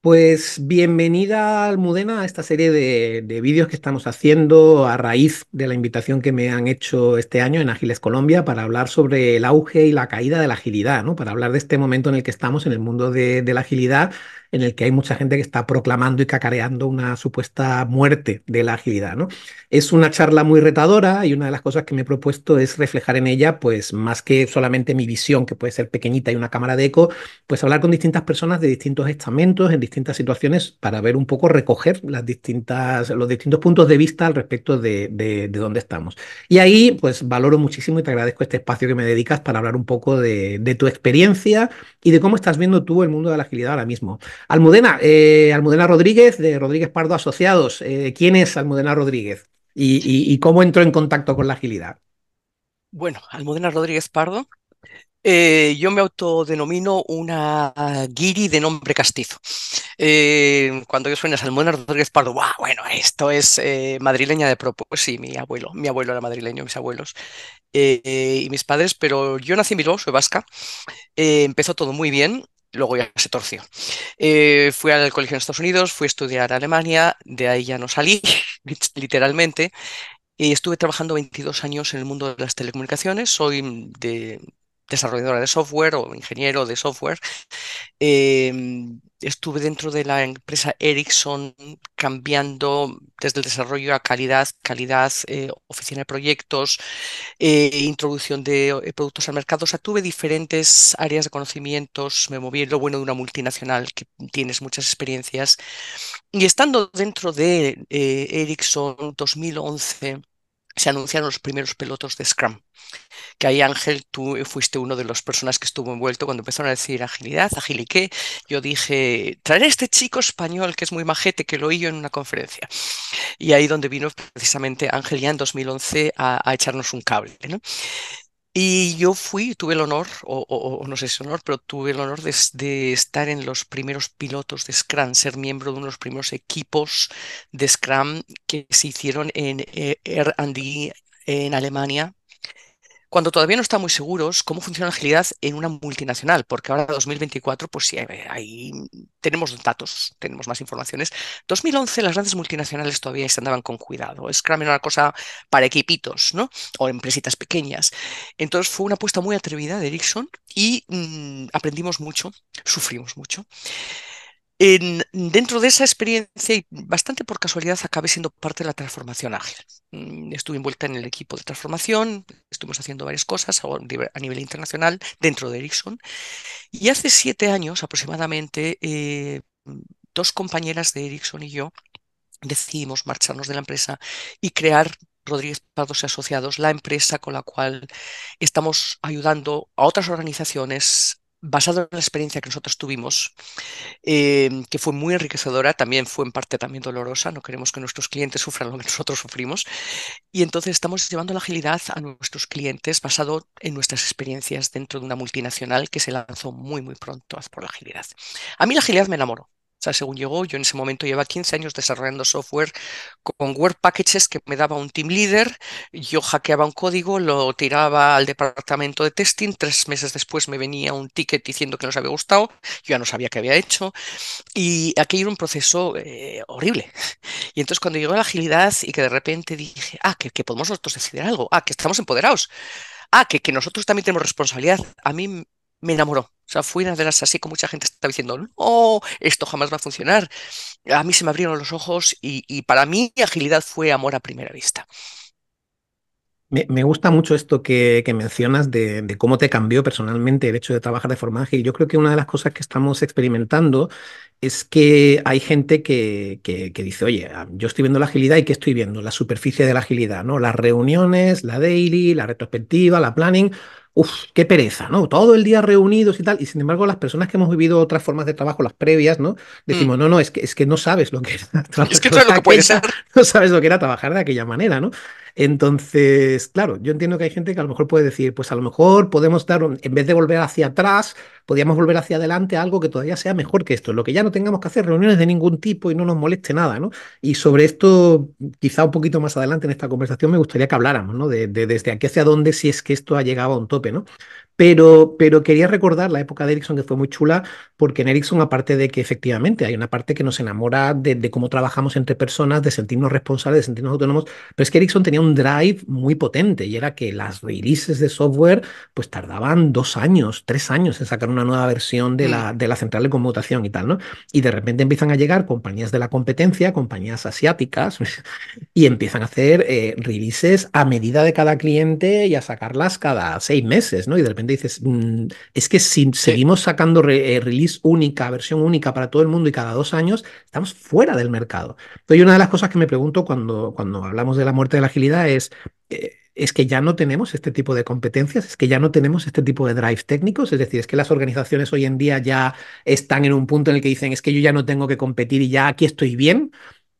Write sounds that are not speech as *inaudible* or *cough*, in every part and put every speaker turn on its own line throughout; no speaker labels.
Pues bienvenida Almudena a esta serie de, vídeos que estamos haciendo a raíz de la invitación que me han hecho este año en Ágiles Colombia para hablar sobre el auge y la caída de la agilidad, ¿no? Para hablar de este momento en el que estamos en el mundo de, la agilidad, en el que hay mucha gente que está proclamando y cacareando una supuesta muerte de la agilidad, ¿no? Es una charla muy retadora y una de las cosas que me he propuesto es reflejar en ella, pues más que solamente mi visión, que puede ser pequeñita y una cámara de eco, pues hablar con distintas personas de distintos estamentos, distintas situaciones para ver un poco recoger las distintas, los distintos puntos de vista al respecto de, dónde estamos. Y ahí, pues valoro muchísimo y te agradezco este espacio que me dedicas para hablar un poco de, tu experiencia y de cómo estás viendo tú el mundo de la agilidad ahora mismo. Almudena, eh, Almudena Rodríguez, de Rodríguez Pardo Asociados. Eh, ¿Quién es Almudena Rodríguez y, y cómo entró en contacto con la agilidad?
Bueno, Almudena Rodríguez Pardo eh, yo me autodenomino una guiri de nombre castizo. Eh, cuando yo suena a Salmona Rodríguez Pardo, bueno, esto es eh, madrileña de propósito. Pues sí, mi abuelo, mi abuelo era madrileño, mis abuelos y mis padres, pero yo nací en Bilbao, soy vasca. empezó todo muy bien, luego ya se torció. fui al colegio en Estados Unidos, fui a estudiar a Alemania, de ahí ya no salí, *laughs* literalmente, y estuve trabajando 22 años en el mundo de las telecomunicaciones, soy de, desarrolladora de software o ingeniero de software, eh, estuve dentro de la empresa Ericsson cambiando desde el desarrollo a calidad, calidad, eh, oficina de proyectos, eh, introducción de productos al mercado. O sea, tuve diferentes áreas de conocimientos, me moví en lo bueno de una multinacional que tienes muchas experiencias. Y estando dentro de Ericsson 2011, se anunciaron los primeros pelotos de Scrum. Que ahí, Ángel, tú fuiste uno de las personas que estuvo envuelto cuando empezaron a decir agilidad, agiliqué. Yo dije, traeré a este chico español que es muy majete, que lo oí yo en una conferencia. Y ahí donde vino precisamente Ángel ya en 2011 a, a echarnos un cable. ¿no? Y yo fui, tuve el honor, o, no sé si honor, pero tuve el honor de, estar en los primeros pilotos de Scrum, ser miembro de uno de los primeros equipos de Scrum que se hicieron en eh, R&D en Alemania cuando todavía no está muy seguros cómo funciona la agilidad en una multinacional, porque ahora 2024, pues sí, eh, ahí tenemos datos, tenemos más informaciones. 2011 las grandes multinacionales todavía se andaban con cuidado. es era una cosa para equipitos, ¿no? O empresitas pequeñas. Entonces fue una apuesta muy atrevida de Ericsson y mm, aprendimos mucho, sufrimos mucho dentro de esa experiencia, y bastante por casualidad, acabé siendo parte de la transformación ágil. Mm, estuve envuelta en el equipo de transformación, estuvimos haciendo varias cosas a nivel internacional dentro de Ericsson. Y hace siete años aproximadamente, eh, dos compañeras de Ericsson y yo decidimos marcharnos de la empresa y crear Rodríguez Pardo y Asociados, la empresa con la cual estamos ayudando a otras organizaciones basado en la experiencia que nosotros tuvimos, eh, que fue muy enriquecedora, también fue en parte también dolorosa, no queremos que nuestros clientes sufran lo que *laughs* nosotros sufrimos, y entonces estamos llevando la agilidad a nuestros clientes basado en nuestras experiencias dentro de una multinacional que se lanzó muy, muy pronto por la agilidad. A mí la agilidad me enamoró, según llegó, yo en ese momento llevaba 15 años desarrollando software con Word Packages que me daba un team leader, yo hackeaba un código, lo tiraba al departamento de testing, tres meses después me venía un ticket diciendo que nos había gustado, yo ya no sabía qué había hecho, y aquello era un proceso eh, horrible. *laughs* Y entonces cuando llegó la agilidad y que de repente dije, ah, que, que podemos nosotros decidir algo, ah, que estamos empoderados, ah, que, que nosotros también tenemos responsabilidad, a mí me enamoró. O sea, fui una de las así como mucha gente está diciendo, no, esto jamás va a funcionar. A mí se me abrieron los ojos y, para mí agilidad fue amor a primera vista.
Me, gusta mucho esto que, mencionas de, de, cómo te cambió personalmente el hecho de trabajar de forma ágil. Yo creo que una de las cosas que estamos experimentando es que hay gente que, que, dice, oye, ah, yo estoy viendo la agilidad y ¿qué estoy viendo? La superficie de la agilidad, ¿no? Las reuniones, la daily, la retrospectiva, la planning. Uf, qué pereza, ¿no? Todo el día reunidos y tal. Y sin embargo, las personas que hemos vivido otras formas de trabajo, las previas, ¿no? Mm. Decimos, no, no, es que, es que no sabes lo que era *laughs* trabajar. Es que, lo puede ser. *laughs* No sabes lo que era trabajar de aquella manera, ¿no? Entonces, claro, yo entiendo que hay gente que a lo mejor puede decir, pues a lo mejor podemos dar, en vez de volver hacia atrás, podíamos volver hacia adelante a algo que todavía sea mejor que esto, lo que ya no tengamos que hacer reuniones de ningún tipo y no nos moleste nada, ¿no? Y sobre esto, quizá un poquito más adelante en esta conversación, me gustaría que habláramos, ¿no? De, de desde aquí hacia dónde, si es que esto ha llegado a un tope, ¿no? Pero, quería recordar la época de Ericsson que fue muy chula, porque en Ericsson, aparte de que efectivamente hay una parte que nos enamora de, cómo trabajamos entre personas, de sentirnos responsables, de sentirnos autónomos, pero es que Ericsson tenía un drive muy potente y era que las releases de software pues tardaban dos años, tres años en sacar una nueva versión de la, mm. de la central de conmutación y tal, ¿no? Y de repente empiezan a llegar compañías de la competencia, compañías asiáticas, *laughs* y empiezan a hacer eh, releases a medida de cada cliente y a sacarlas cada seis meses, ¿no? Y de repente dices, mm, es que si seguimos sacando eh, release única, versión única para todo el mundo y cada dos años, estamos fuera del mercado. Entonces, una de las cosas que me pregunto cuando, cuando hablamos de la muerte de la agilidad es... Eh, es que ya no tenemos este tipo de competencias, es que ya no tenemos este tipo de drive técnicos, es decir, es que las organizaciones hoy en día ya están en un punto en el que dicen, es que yo ya no tengo que competir y ya aquí estoy bien.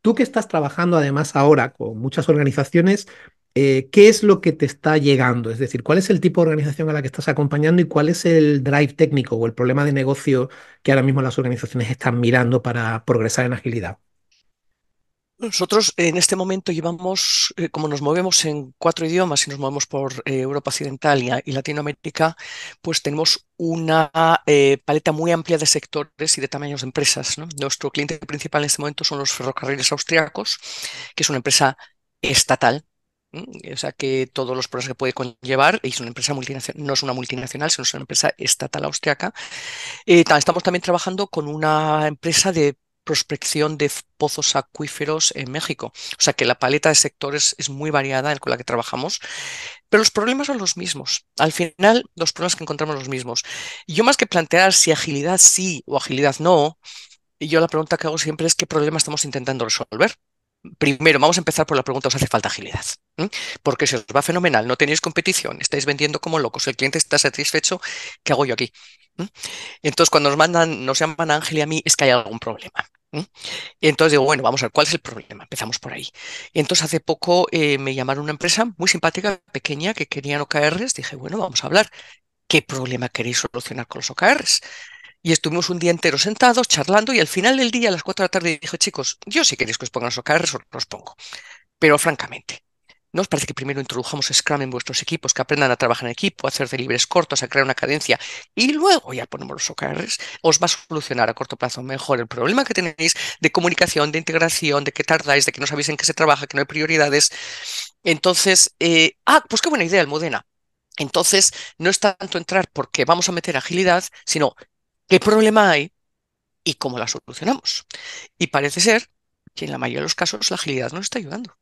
Tú que estás trabajando además ahora con muchas organizaciones, eh, qué es lo que te está llegando, es decir, cuál es el tipo de organización a la que estás acompañando y cuál es el drive técnico o el problema de negocio que ahora mismo las organizaciones están mirando para progresar en agilidad.
Nosotros en este momento llevamos, eh, como nos movemos en cuatro idiomas y nos movemos por eh, Europa Occidental y, Latinoamérica, pues tenemos una paleta muy amplia de sectores y de tamaños de empresas. Nuestro cliente principal en este momento son los ferrocarriles austriacos, que es una empresa estatal o sea que todos los problemas que puede conllevar, y es una empresa multinacional, no es una multinacional, sino es una empresa estatal austriaca. Eh, estamos también trabajando con una empresa de prospección de pozos acuíferos en México. O sea que la paleta de sectores es muy variada con la que trabajamos, pero los problemas son los mismos. Al final, los problemas que encontramos son los mismos. yo más que plantear si agilidad sí o agilidad no, yo la pregunta que hago siempre es qué problema estamos intentando resolver. Primero, vamos a empezar por la pregunta, ¿os hace falta agilidad? Porque se os va fenomenal, no tenéis competición, estáis vendiendo como locos, el cliente está satisfecho, ¿qué hago yo aquí? ¿Mm? Entonces, cuando nos mandan, nos llaman a Ángel y a mí, es que hay algún problema. entonces digo, bueno, vamos a ver, ¿cuál es el problema? Empezamos por ahí. Y entonces hace poco eh, me llamaron una empresa muy simpática, pequeña, que querían OKRs. Dije, bueno, vamos a hablar. ¿Qué problema queréis solucionar con los OKRs? Y estuvimos un día entero sentados, charlando, y al final del día, a las 4 de la tarde, dije, chicos, yo si queréis que os pongan los OKRs, os los pongo. Pero francamente, ¿No os parece que primero introdujamos Scrum en vuestros equipos, que aprendan a trabajar en equipo, a hacer delibres cortos, a crear una cadencia y luego ya ponemos los OKRs? Os va a solucionar a corto plazo mejor el problema que tenéis de comunicación, de integración, de que tardáis, de que no sabéis en qué se trabaja, que no hay prioridades. Entonces, eh, ah, pues qué buena idea, Modena. Entonces, no es tanto entrar porque vamos a meter agilidad, sino qué problema hay y cómo la solucionamos. Y parece ser que en la mayoría de los casos la agilidad nos está ayudando.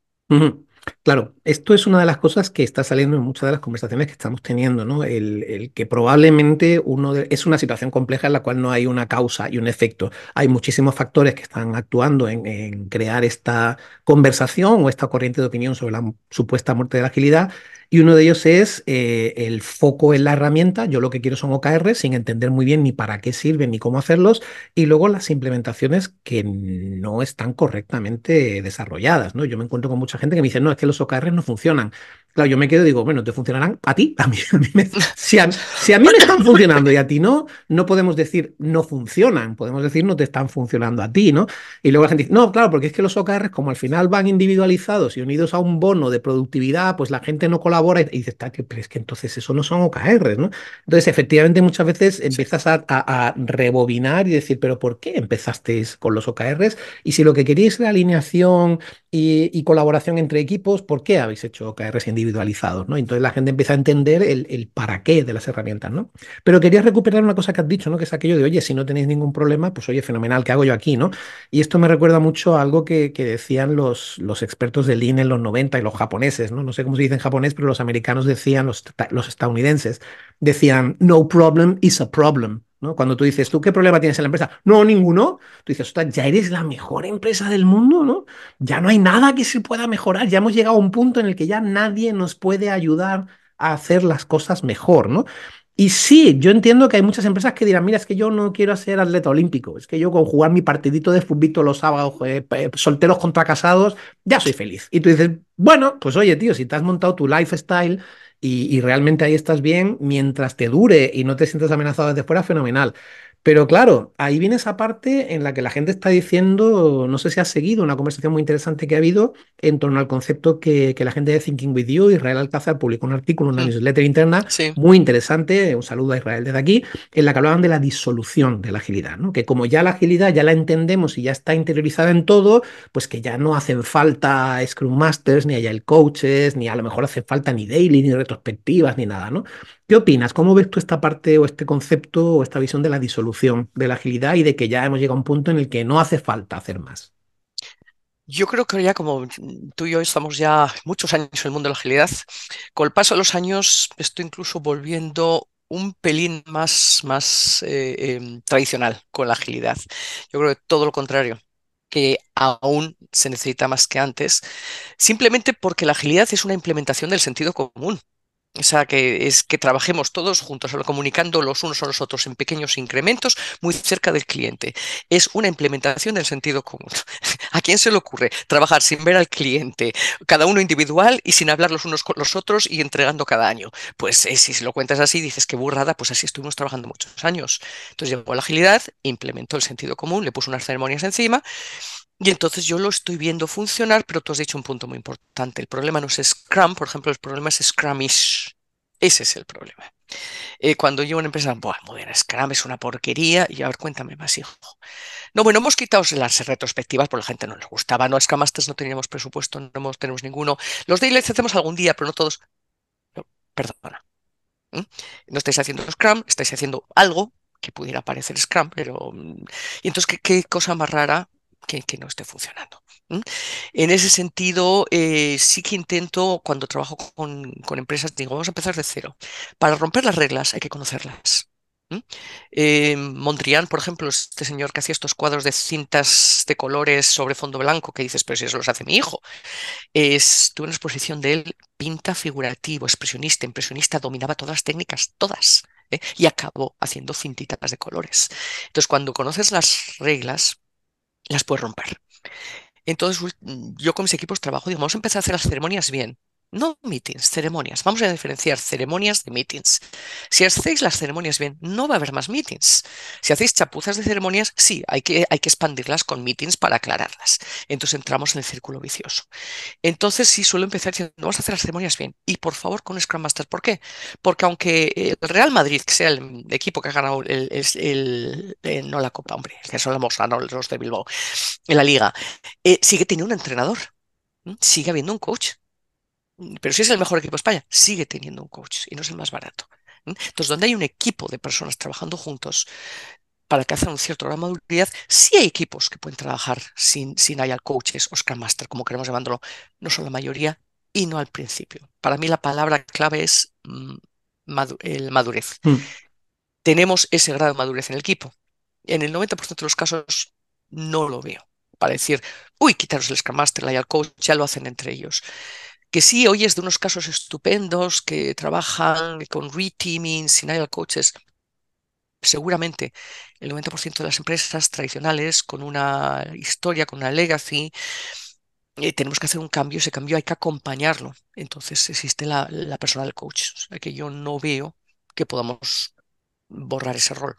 Claro, esto es una de las cosas que está saliendo en muchas de las conversaciones que estamos teniendo, ¿no? El, que probablemente uno es una situación compleja en la cual no hay una causa y un efecto. Hay muchísimos factores que están actuando en, crear esta conversación o esta corriente de opinión sobre la supuesta muerte de la agilidad. Y uno de ellos es eh, el foco en la herramienta. Yo lo que quiero son OKR sin entender muy bien ni para qué sirven ni cómo hacerlos. Y luego las implementaciones que no están correctamente desarrolladas. ¿no? Yo me encuentro con mucha gente que me dice, no, que los OKRs no funcionan. Claro, yo me quedo y digo, bueno, te funcionarán a ti, también. *laughs* si, a, mí me están funcionando y a ti no, no podemos decir no funcionan, podemos decir no te están funcionando a ti, ¿no? Y luego la gente dice, no, claro, porque es que los OKRs, como al final van individualizados y unidos a un bono de productividad, pues la gente no colabora y, dice, pero es que entonces eso no son OKRs, ¿no? Entonces, efectivamente, muchas veces empiezas a, rebobinar y decir, pero ¿por qué empezaste con los OKRs? Y si lo que queríais era alineación y colaboración entre equipos, ¿por qué habéis hecho OKRs individualizados? ¿no? Entonces la gente empieza a entender el, para qué de las herramientas. ¿no? Pero quería recuperar una cosa que has dicho, ¿no? que es aquello de, oye, si no tenéis ningún problema, pues oye, fenomenal, ¿qué hago yo aquí? ¿no? Y esto me recuerda mucho a algo que, decían los, expertos del INE en los 90 y los japoneses, ¿no? sé cómo se dice en japonés, pero los americanos decían, los, los estadounidenses, decían, no problem is a problem. ¿no? Cuando tú dices, ¿tú qué problema tienes en la empresa? No, ninguno. Tú dices, ya eres la mejor empresa del mundo, ¿no? Ya no hay nada que se pueda mejorar. Ya hemos llegado a un punto en el que ya nadie nos puede ayudar a hacer las cosas mejor, ¿no? Y sí, yo entiendo que hay muchas empresas que dirán, mira, es que yo no quiero ser atleta olímpico, es que yo con jugar mi partidito de fútbol los sábados, solteros contra casados, ya soy feliz. Y tú dices, bueno, pues oye, tío, si te has montado tu lifestyle y, realmente ahí estás bien mientras te dure y no te sientes amenazado desde fuera, fenomenal. Pero claro, ahí viene esa parte en la que la gente está diciendo, no sé si ha seguido una conversación muy interesante que ha habido en torno al concepto que, la gente de Thinking With You, Israel Alcázar, publicó un artículo, una la mm. newsletter interna muy interesante, un saludo a Israel desde aquí, en la que hablaban de la disolución de la agilidad, ¿no? que como ya la agilidad ya la entendemos y ya está interiorizada en todo, pues que ya no hacen falta Scrum Masters, ni el Coaches, ni a lo mejor hacen falta ni daily, ni retrospectivas, ni nada, ¿no? ¿Qué opinas? ¿Cómo ves tú esta parte o este concepto o esta visión de la disolución, de la agilidad y de que ya hemos llegado a un punto en el que no hace falta hacer más?
Yo creo que ya como tú y yo estamos ya muchos años en el mundo de la agilidad, con el paso de los años estoy incluso volviendo un pelín más, más eh, em, tradicional con la agilidad. Yo creo que todo lo contrario que aún se necesita más que antes, simplemente porque la agilidad es una implementación del sentido común. O sea, que es que trabajemos todos juntos, comunicando los unos a los otros en pequeños incrementos muy cerca del cliente. Es una implementación del sentido común. *laughs* ¿A quién se le ocurre trabajar sin ver al cliente, cada uno individual y sin hablar los unos con los otros y entregando cada año? Pues eh, si lo cuentas así, dices que burrada, pues así estuvimos trabajando muchos años. Entonces llegó la agilidad, implementó el sentido común, le puso unas ceremonias encima y entonces yo lo estoy viendo funcionar, pero tú has dicho un punto muy importante. El problema no es Scrum, por ejemplo, el problema es Scrumish ese es el problema. Eh, cuando yo una empresa, Buah, bien Scrum es una porquería, y a ver, cuéntame más, hijo. No, bueno, hemos quitado las retrospectivas porque la gente no les gustaba, no, Scrum Masters no teníamos presupuesto, no tenemos ninguno. Los daily hacemos algún día, pero no todos. Perdón. perdona. No estáis haciendo Scrum, estáis haciendo algo que pudiera parecer Scrum, pero... Mm, y entonces, qué cosa más rara que, no esté funcionando. En ese sentido, eh, sí que intento, cuando trabajo con, empresas, digo, vamos a empezar de cero. Para romper las reglas hay que conocerlas. Eh, Mondrian, por ejemplo, este señor que hacía estos cuadros de cintas de colores sobre fondo blanco, que dices, pero si eso los hace mi hijo, estuve tuve una exposición de él, pinta figurativo, expresionista, impresionista, dominaba todas las técnicas, todas. ¿eh? y acabó haciendo cintitas de colores. Entonces, cuando conoces las reglas, las puedes romper. Entonces, yo con mis equipos trabajo, digo, vamos a empezar a hacer las ceremonias bien. No meetings, ceremonias. Vamos a diferenciar ceremonias de meetings. Si hacéis las ceremonias bien, no va a haber más meetings. Si hacéis chapuzas de ceremonias, sí, hay que, hay que expandirlas con meetings para aclararlas. Entonces entramos en el círculo vicioso. Entonces sí suelo empezar diciendo, vamos a hacer las ceremonias bien. Y por favor con Scrum Master. ¿Por qué? Porque aunque el Real Madrid, que sea el equipo que ha ganado el, eh, no la Copa, hombre, que son los, los de Bilbao, en la liga, eh, sigue teniendo un entrenador. ¿Mm? Sigue habiendo un coach pero si es el mejor equipo de España, sigue teniendo un coach y no es el más barato. Entonces, donde hay un equipo de personas trabajando juntos para que hacen un cierto grado de madurez, sí hay equipos que pueden trabajar sin, sin coaches o Scrum Master, como queremos llamándolo, no son la mayoría y no al principio. Para mí la palabra clave es mm, el madurez. Mm. Tenemos ese grado de madurez en el equipo. En el 90% de los casos no lo veo. Para decir, uy, quitaros el Scrum Master, el al Coach, ya lo hacen entre ellos que sí es de unos casos estupendos que trabajan con reteaming, idle coaches. Seguramente el 90% de las empresas tradicionales con una historia, con una legacy, eh, tenemos que hacer un cambio, ese cambio hay que acompañarlo. Entonces existe la, persona personal coach, que yo no veo que podamos borrar ese rol.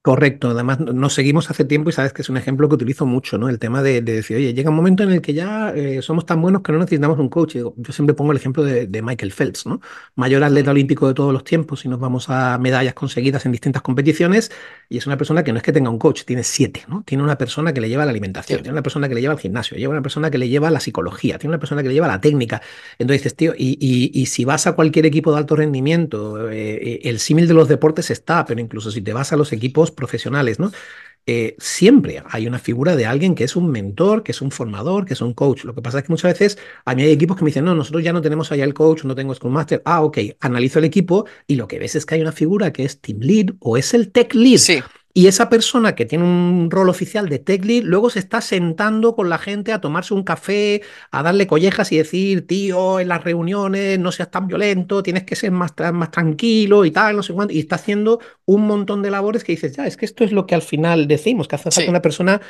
Correcto, además nos seguimos hace tiempo y sabes que es un ejemplo que utilizo mucho, ¿no? El tema de, decir, oye, llega un momento en el que ya eh, somos tan buenos que no necesitamos un coach. Yo, siempre pongo el ejemplo de, Michael Phelps, ¿no? Mayor atleta olímpico de todos los tiempos, y nos vamos a medallas conseguidas en distintas competiciones, y es una persona que no es que tenga un coach, tiene siete, ¿no? Tiene una persona que le lleva la alimentación, tiene una persona que le lleva al gimnasio, tiene una persona que le lleva la psicología, tiene una persona que le lleva la técnica. Entonces dices, tío, y, si vas a cualquier equipo de alto rendimiento, eh, eh, el símil de los deportes está, pero incluso si te vas a los equipos profesionales, ¿no? Eh, siempre hay una figura de alguien que es un mentor, que es un formador, que es un coach. Lo que pasa es que muchas veces a mí hay equipos que me dicen, no, nosotros ya no tenemos allá el coach, no tengo Scrum Master. Ah, ok, analizo el equipo y lo que ves es que hay una figura que es Team Lead o es el Tech Lead. Sí. Y esa persona que tiene un rol oficial de tech lead, luego se está sentando con la gente a tomarse un café, a darle collejas y decir, tío, en las reuniones no seas tan violento, tienes que ser más, más tranquilo y tal, no sé cuánto. Y está haciendo un montón de labores que dices, ya, es que esto es lo que al final decimos, que hace falta una persona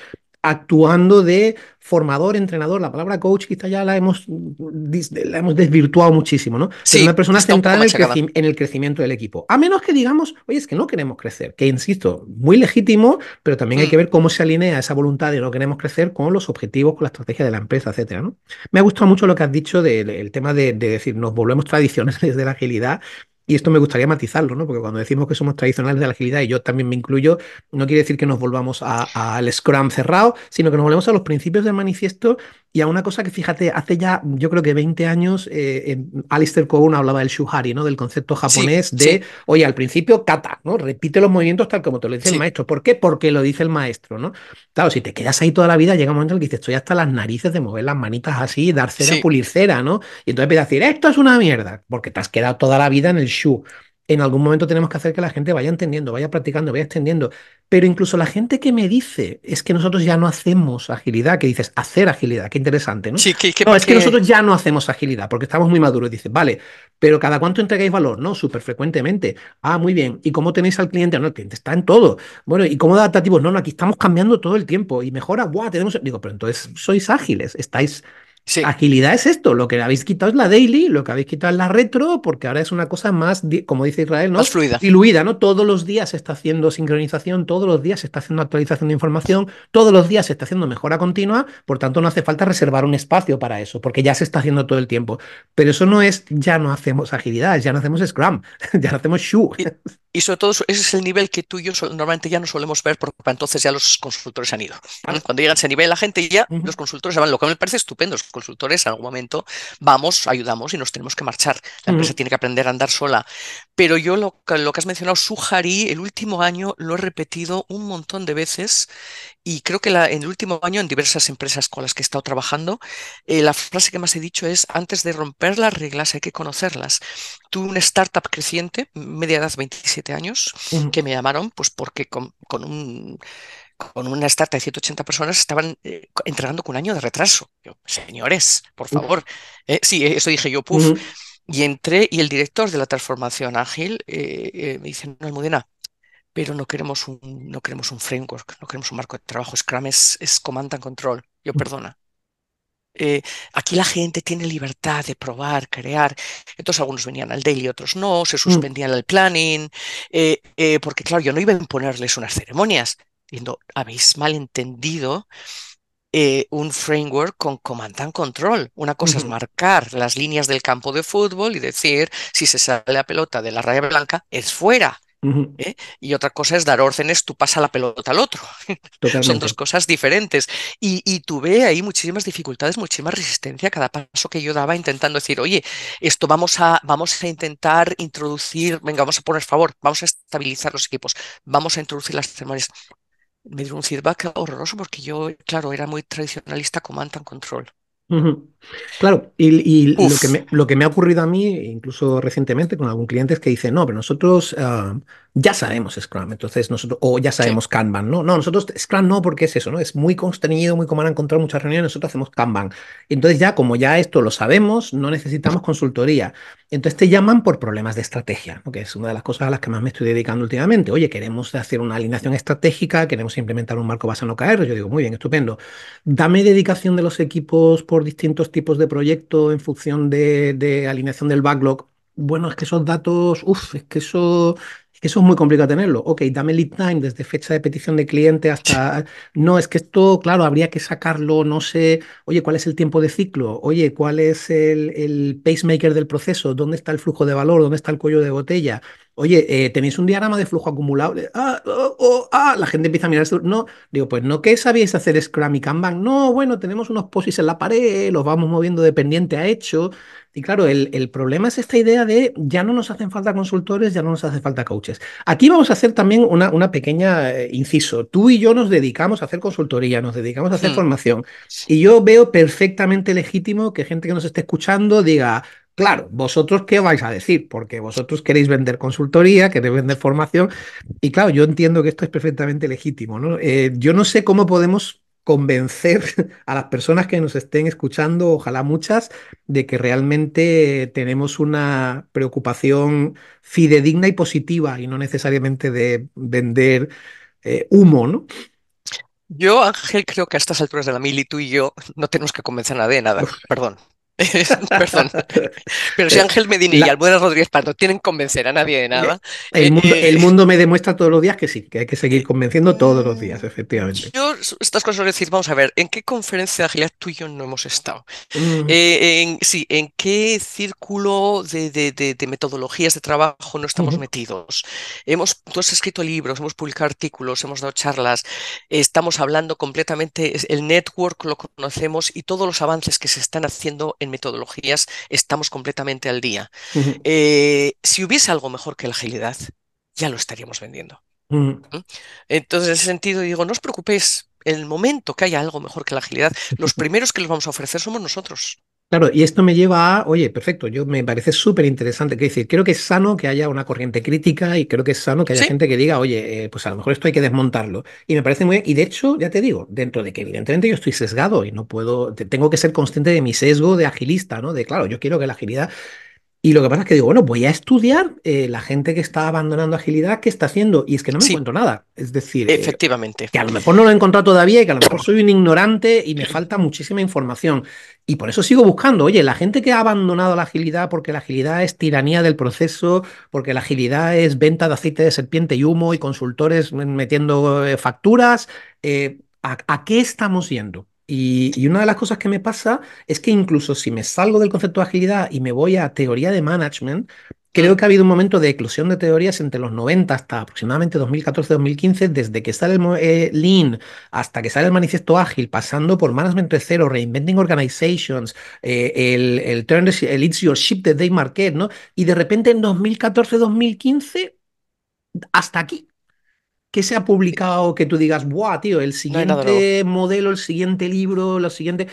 actuando de formador, entrenador. La palabra coach quizá ya la hemos, la hemos desvirtuado muchísimo, ¿no? Sí, una persona centrada en el, crecimiento del equipo. A menos que digamos, oye, es que no queremos crecer, que insisto, muy legítimo, pero también hay mm. que ver cómo se alinea esa voluntad de no queremos crecer con los objetivos, con la estrategia de la empresa, etcétera, Me ha gustado mucho lo que has dicho del tema de, de, decir, nos volvemos tradicionales de la agilidad y esto me gustaría matizarlo, ¿no? Porque cuando decimos que somos tradicionales de la agilidad, y yo también me incluyo, no quiere decir que nos volvamos al Scrum cerrado, sino que nos volvemos a los principios del manifiesto y a una cosa que fíjate, hace ya yo creo que 20 años eh, Alistair Cohen hablaba del shuhari, ¿no? Del concepto japonés de, oye, al principio kata, ¿no? Repite los movimientos tal como te lo dice el maestro. ¿Por qué? Porque lo dice el maestro, ¿no? Claro, si te quedas ahí toda la vida, llega un momento en el que dices, estoy hasta las narices de mover las manitas así, dar cera, pulir cera, ¿no? Y entonces empiezas a decir, esto es una mierda, porque te has quedado toda la vida en el shu en algún momento tenemos que hacer que la gente vaya entendiendo, vaya practicando, vaya extendiendo. Pero incluso la gente que me dice, es que nosotros ya no hacemos agilidad, que dices, hacer agilidad, qué interesante, ¿no?
que, no, es que nosotros
ya no hacemos agilidad, porque estamos muy maduros. Dices, vale, pero ¿cada cuánto entregáis valor? No, súper frecuentemente. Ah, muy bien. ¿Y cómo tenéis al cliente? No, el cliente está en todo. Bueno, ¿y cómo adaptativos? No, no, aquí estamos cambiando todo el tiempo y mejora, guau, tenemos... Digo, pero entonces sois ágiles, estáis Agilidad es esto, lo que habéis quitado es la daily, lo que habéis quitado es la retro, porque ahora es una cosa más, como dice Israel, ¿no? Más fluida. Diluida, ¿no? Todos los días se está haciendo sincronización, todos los días se está haciendo actualización de información, todos los días se está haciendo mejora continua, por tanto no hace falta reservar un espacio para eso, porque ya se está haciendo todo el tiempo. Pero eso no es, ya no hacemos agilidad, ya no hacemos Scrum, *laughs* ya no hacemos Shoe.
Y sobre todo, ese es el nivel que tú y yo normalmente ya no solemos ver, porque entonces ya los consultores han ido. Cuando llegan a ese nivel, la gente ya, los consultores se van, lo que me parece estupendo. Los consultores en algún momento vamos, ayudamos y nos tenemos que marchar. La empresa tiene que aprender a andar sola. Pero yo lo, lo que has mencionado, Sujari, el último año lo he repetido un montón de veces y creo que la, en el último año, en diversas empresas con las que he estado trabajando, eh, la frase que más he dicho es, antes de romper las reglas hay que conocerlas. Tuve una startup creciente, media edad 27 años, que me llamaron pues porque con, un con una startup de 180 personas estaban eh, entregando con un año de retraso. señores, por favor. Eh, sí, eh, eso dije yo, puf. Y entré y el director de la transformación ágil eh, me dice, no, Almudena, pero no queremos, un, no queremos un framework, no queremos un marco de trabajo. Scrum es, es command and control. Yo, perdona. Eh, aquí la gente tiene libertad de probar, crear. Entonces algunos venían al daily, otros no, se mm. suspendían el planning, eh, eh, porque claro, yo no iba a imponerles unas ceremonias, diciendo, habéis malentendido un framework con command and control. Una cosa es marcar las líneas del campo de fútbol y decir, si se sale la pelota de la raya blanca, es fuera. ¿eh? Y otra cosa es dar órdenes, tú pasa la pelota al otro. *laughs* Son dos cosas diferentes. Y, y, tuve ahí muchísimas dificultades, muchísima resistencia a cada paso que yo daba intentando decir, oye, esto vamos a, vamos a intentar introducir, venga, vamos a poner favor, vamos a estabilizar los equipos, vamos a introducir las ceremonias. Me dio un feedback horroroso porque yo, claro, era muy tradicionalista command and control.
Claro, y, lo, que me, ha ocurrido a mí, incluso recientemente con algún cliente, es que dice, no, pero nosotros ah, ya sabemos Scrum, entonces nosotros, o ya sabemos Kanban, ¿no? No, nosotros Scrum no, porque es eso, ¿no? Es muy constreñido, muy común encontrar muchas reuniones, nosotros hacemos Kanban. Entonces ya, como ya esto lo sabemos, no necesitamos consultoría. Entonces te llaman por problemas de estrategia, que es una de las cosas a las que más me estoy dedicando últimamente. Oye, queremos hacer una alineación estratégica, queremos implementar un marco basado en OKR. Yo digo, muy bien, estupendo. Dame dedicación de los equipos por distintos tipos de proyecto en función de, de alineación del backlog bueno, es que esos datos, uff, es que eso eso es muy complicado tenerlo. Ok, dame lead time desde fecha de petición de cliente hasta... No, es que esto, claro, habría que sacarlo, no sé, oye, ¿cuál es el tiempo de ciclo? Oye, ¿cuál es el, pacemaker del proceso? ¿Dónde está el flujo de valor? ¿Dónde está el cuello de botella? Oye, eh, ¿tenéis un diagrama de flujo acumulado? Ah, oh, oh, ah, la gente empieza a mirar esto. No, digo, pues no, ¿qué sabíais hacer Scrum y Kanban? No, bueno, tenemos unos posis en la pared, los vamos moviendo de pendiente a hecho. Y claro, el, problema es esta idea de ya no nos hacen falta consultores, ya no nos hace falta coaches. Aquí vamos a hacer también una, una pequeña eh, inciso. Tú y yo nos dedicamos a hacer consultoría, nos dedicamos a hacer hmm. formación. Y yo veo perfectamente legítimo que gente que nos esté escuchando diga, Claro, vosotros qué vais a decir, porque vosotros queréis vender consultoría, queréis vender formación, y claro, yo entiendo que esto es perfectamente legítimo, ¿no? Eh, yo no sé cómo podemos convencer *laughs* a las personas que nos estén escuchando, ojalá muchas, de que realmente tenemos una preocupación fidedigna y positiva y no necesariamente de vender eh, humo, ¿no?
Yo, Ángel, creo que a estas alturas de la mili, tú y yo no tenemos que convencer a nadie de nada. Perdón, *laughs* Perdón. Pero si eh, Ángel Medina y Almudena Rodríguez Pardo tienen que convencer a nadie de nada. El eh, eh, mundo,
me demuestra todos los días que sí, que hay que seguir convenciendo todos los días, efectivamente.
Yo, estas cosas, decir, vamos a ver, ¿en qué conferencia de agilidad tú y yo no hemos estado? Mm. en, sí, ¿en qué círculo de, metodologías de trabajo no estamos metidos? Hemos, escrito libros, hemos publicado artículos, hemos dado charlas, estamos hablando completamente, el network lo conocemos y todos los avances que se están haciendo en metodologías estamos completamente al día. Eh, si hubiese algo mejor que la agilidad, ya lo estaríamos vendiendo. ¿Mm? Entonces, en ese sentido, digo, no os preocupéis, en el momento que haya algo mejor que la agilidad, los primeros que los vamos a ofrecer somos nosotros.
Claro, y esto me lleva a, oye, perfecto, yo me parece súper interesante, Quiero decir, creo que es sano que haya una corriente crítica y creo que es sano que haya gente que diga, oye, eh, pues a lo mejor esto hay que desmontarlo. Y me parece muy bien, y de hecho, ya te digo, dentro de que evidentemente yo estoy sesgado y no puedo, tengo que ser consciente de mi sesgo de agilista, ¿no? De claro, yo quiero que la agilidad y lo que pasa es que digo, bueno, voy a estudiar eh, la gente que está abandonando agilidad, qué está haciendo, y es que no me encuentro nada. Es decir, eh,
efectivamente. que a lo mejor
no lo he encontrado todavía y que a lo mejor soy un ignorante y me falta muchísima información. Y por eso sigo buscando, oye, la gente que ha abandonado la agilidad porque la agilidad es tiranía del proceso, porque la agilidad es venta de aceite de serpiente y humo y consultores metiendo eh, facturas, ¿a qué estamos yendo? Y, una de las cosas que me pasa es que incluso si me salgo del concepto de agilidad y me voy a teoría de management, creo mm. que ha habido un momento de eclosión de teorías entre los 90 hasta aproximadamente 2014-2015, desde que sale el eh, Lean hasta que sale el manifiesto ágil, pasando por Management 3.0, Reinventing Organizations, eh, el, el, turn It's Your Ship de Dave market ¿no? Y de repente en 2014-2015, hasta aquí. ¿Qué se ha publicado que tú digas, buah, tío, el siguiente modelo, el siguiente libro, lo siguiente?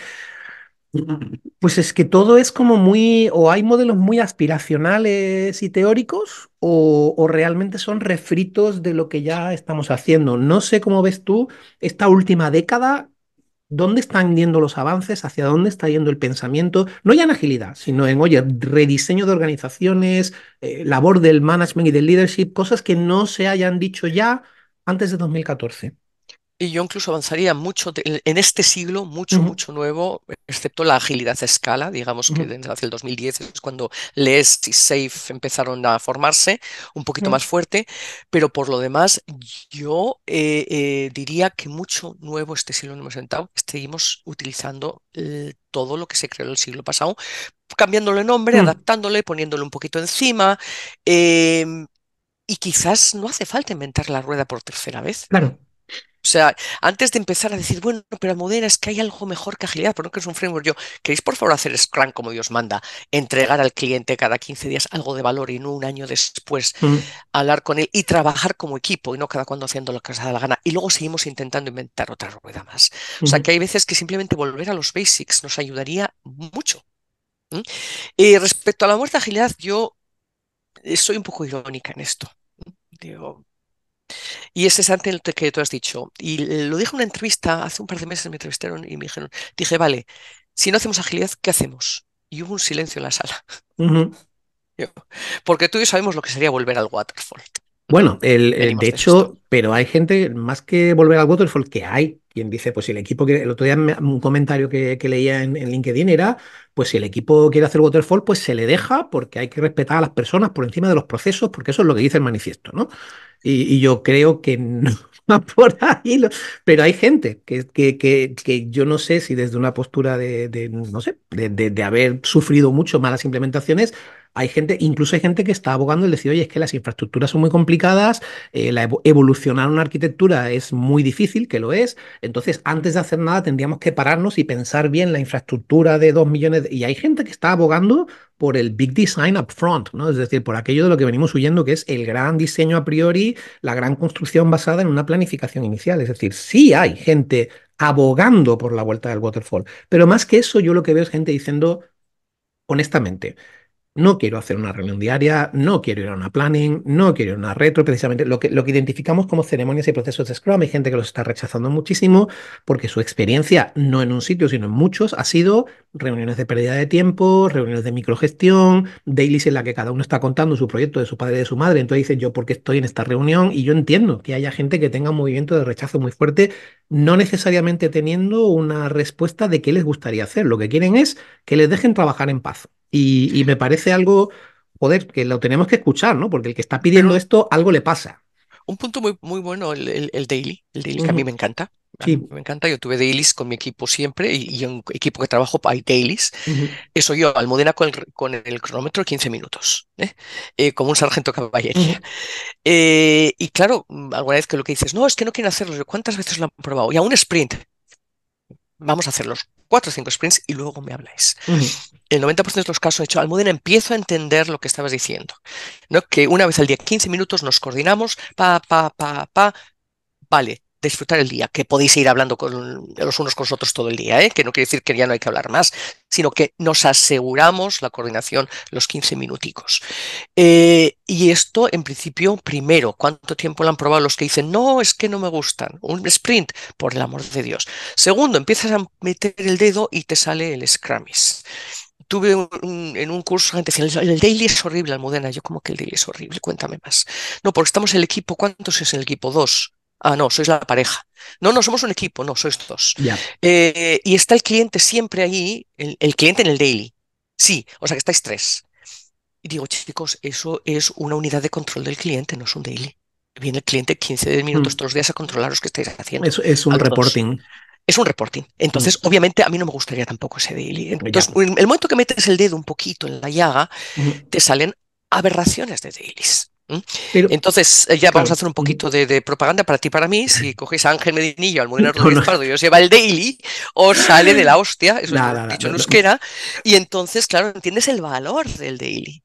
Pues es que todo es como muy, o hay modelos muy aspiracionales y teóricos, o, realmente son refritos de lo que ya estamos haciendo. No sé cómo ves tú esta última década, dónde están yendo los avances, hacia dónde está yendo el pensamiento, no ya en agilidad, sino en, oye, rediseño de organizaciones, eh, labor del management y del leadership, cosas que no se hayan dicho ya antes de 2014.
Y yo incluso avanzaría mucho en este siglo, mucho, mucho nuevo, excepto la agilidad a escala, digamos que desde hace el 2010 es cuando LES y SAFE empezaron a formarse un poquito más fuerte, pero por lo demás yo eh, eh, diría que mucho nuevo este siglo no hemos sentado, seguimos utilizando todo lo que se creó el siglo pasado, cambiándole nombre, mm. adaptándole, poniéndole un poquito encima, em, y quizás no hace falta inventar la rueda por tercera vez. Claro. O sea, antes de empezar a decir, bueno, pero Modena es que hay algo mejor que agilidad, pero no que es un framework. Yo, ¿queréis por favor hacer Scrum como Dios manda? Entregar al cliente cada 15 días algo de valor y no un año después mm. hablar con él y trabajar como equipo y no cada cuando haciendo lo que os da la gana. Y luego seguimos intentando inventar otra rueda más. O sea, que hay veces que simplemente volver a los basics nos ayudaría mucho. y respecto a la muerte de agilidad, yo soy un poco irónica en esto. Digo, y es antes lo que tú has dicho. Y lo dije en una entrevista, hace un par de meses me entrevistaron y me dijeron, dije, vale, si no hacemos agilidad, ¿qué hacemos? Y hubo un silencio en la sala. *laughs* porque tú y yo sabemos lo que sería volver al waterfall.
Bueno, el, de hecho, pero hay gente más que volver al waterfall que hay quien dice, pues si el equipo quiere, el otro día un comentario que, leía en, LinkedIn era, pues si el equipo quiere hacer waterfall, pues se le deja porque hay que respetar a las personas por encima de los procesos, porque eso es lo que dice el manifiesto, ¿no? Y, yo creo que no *laughs* por ahí, pero hay gente que, yo no sé si desde una postura de, no sé, de haber sufrido mucho malas implementaciones, hay gente, incluso hay gente que está abogando el decir, oye, es que las infraestructuras son muy complicadas, eh, la evolucionar una arquitectura es muy difícil, que lo es. Entonces, antes de hacer nada, tendríamos que pararnos y pensar bien la infraestructura de dos millones. De... Y hay gente que está abogando por el big design upfront, ¿no? Es decir, por aquello de lo que venimos huyendo, que es el gran diseño a priori, la gran construcción basada en una planificación inicial. Es decir, sí hay gente abogando por la vuelta del waterfall, pero más que eso, yo lo que veo es gente diciendo, honestamente, no quiero hacer una reunión diaria, no quiero ir a una planning, no quiero ir a una retro, precisamente lo que, lo que identificamos como ceremonias y procesos de Scrum. Hay gente que los está rechazando muchísimo porque su experiencia, no en un sitio, sino en muchos, ha sido reuniones de pérdida de tiempo, reuniones de microgestión, dailies en la que cada uno está contando su proyecto de su padre y de su madre. Entonces dicen yo, ¿por qué estoy en esta reunión? Y yo entiendo que haya gente que tenga un movimiento de rechazo muy fuerte, no necesariamente teniendo una respuesta de qué les gustaría hacer. Lo que quieren es que les dejen trabajar en paz y, me parece algo, joder, que lo tenemos que escuchar, ¿no? Porque el que está pidiendo esto, algo le pasa.
Un punto muy, muy bueno, el, daily, el daily que a mí me encanta. sí. me encanta, yo tuve dailies con mi equipo siempre y, y en equipo que trabajo hay dailies. Eso yo, Almudena con el, con el cronómetro 15 minutos, ¿eh? Eh, como un sargento caballería. *laughs* Eh, y claro, mm, alguna vez que lo que dices, no, es que no quieren hacerlo, ¿cuántas veces lo han probado? Y a un sprint, vamos a hacerlos cuatro o cinco sprints y luego me habláis. El 90% de los casos he hecho Almudena, empiezo a entender lo que estabas diciendo. ¿no? Que una vez al día, 15 minutos, nos coordinamos, pa, pa, pa, pa, vale, disfrutar el día, que podéis ir hablando con los unos con los otros todo el día, ¿eh? que no quiere decir que ya no hay que hablar más, sino que nos aseguramos la coordinación los 15 minuticos. Eh, y esto, en principio, primero, ¿cuánto tiempo lo han probado los que dicen, no, es que no me gustan? Un sprint, por el amor de Dios. Segundo, empiezas a meter el dedo y te sale el Scrum. tuve en un curso gente el daily es horrible, Almudena. Yo, como que el daily es horrible? Cuéntame más. No, porque estamos en el equipo, ¿cuántos es el equipo? Dos. Ah, no, sois la pareja. No, no, somos un equipo, no, sois dos. Eh, y está el cliente siempre ahí, el, cliente en el daily. Sí, o sea que estáis tres. Y digo, chicos, eso es una unidad de control del cliente, no es un daily. Viene el cliente 15 minutos mm. todos los días a controlaros que estáis haciendo. Es, es un reporting. Es un reporting. Entonces, mm. obviamente, a mí no me gustaría tampoco ese daily. Entonces, en el momento que metes el dedo un poquito en la llaga, te salen aberraciones de dailies. Entonces, eh, ya vamos a hacer un poquito de, propaganda para ti para mí. Si cogéis a Ángel Medinillo, al y os lleva el daily, os sale de la hostia, eso dicho en euskera. Y entonces, claro, entiendes el valor del daily.